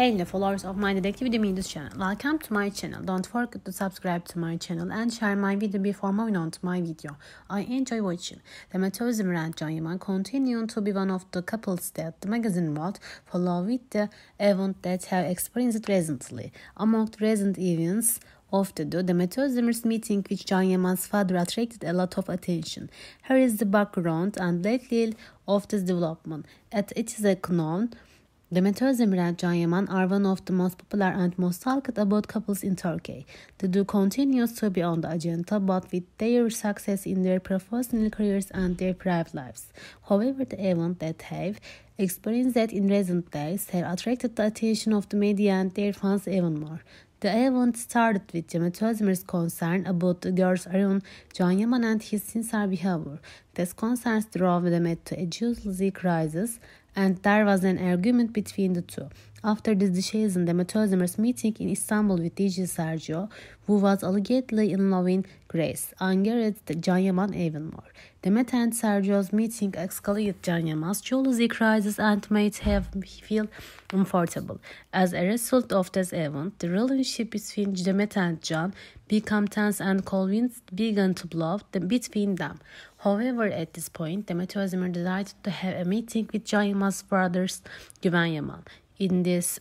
Hey, the followers of my Detective Demidus channel. Welcome to my channel. Don't forget to subscribe to my channel and share my video before moving on to my video. I enjoy watching. Dramaturgism Rand Janyaman continue to be one of the couples that the magazine world follow with the event that have experienced recently. Among the recent events, of the do, the meeting with John Yaman's father attracted a lot of attention. Here is the background and detail of this development. As it is a known Demet Zemrel Canyaman are one of the most popular and most talked about couples in Turkey. The duo continues to be on the agenda, but with their success in their professional careers and their private lives. However, the event that have experienced that in recent days have attracted the attention of the media and their fans even more. The event started with Demet concern about the girls around John Yaman and his sincere behavior. This concern drove them to a jealousy crisis, and there was an argument between the two. After the Dishazin and Matozimers meeting in Istanbul with DJ Sergio, who was allegedly in love with Grace, angered Can Yaman even more. Demet and Sergio's meeting escalated Can Yaman's jealousy crisis and made him feel uncomfortable. As a result of this event, the relationship between Demet and Can became tense and Colvin's began to blow between them. However, at this point, Demet Özdemir decided to have a meeting with Can Yaman's brothers, Güven Yaman in this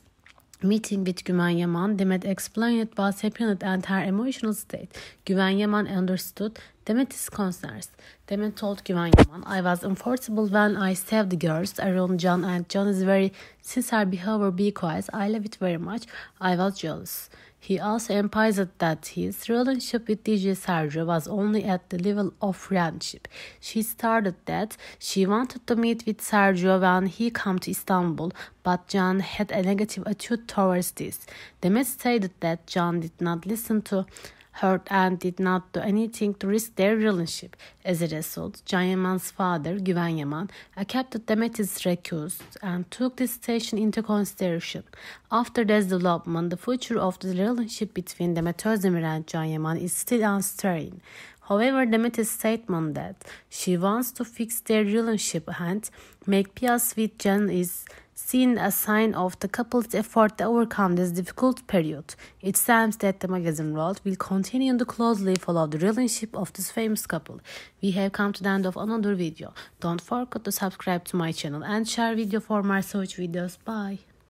meeting with Güven Yaman, Demet explained what happened and her emotional state. Güven Yaman understood Demet's concerns. Demet told Güven Yaman, I was uncomfortable when I saved the girls around John and John is very sincere behavior because I love it very much. I was jealous. He also emphasized that his relationship with DJ Sergio was only at the level of friendship. She started that she wanted to meet with Sergio when he came to Istanbul, but John had a negative attitude towards this. Demet stated that John did not listen to hurt and did not do anything to risk their relationship. As a result, Can Yaman's father, Güven Yaman, accepted Demet's request and took this station into consideration. After this development, the future of the relationship between Demet Özdemir and Can Yaman is still uncertain. However, Demet's statement that she wants to fix their relationship and make peace with Jan is seen as sign of the couple's effort to overcome this difficult period. It seems that the magazine world will continue to closely follow the relationship of this famous couple. We have come to the end of another video. Don't forget to subscribe to my channel and share video for more such videos. Bye.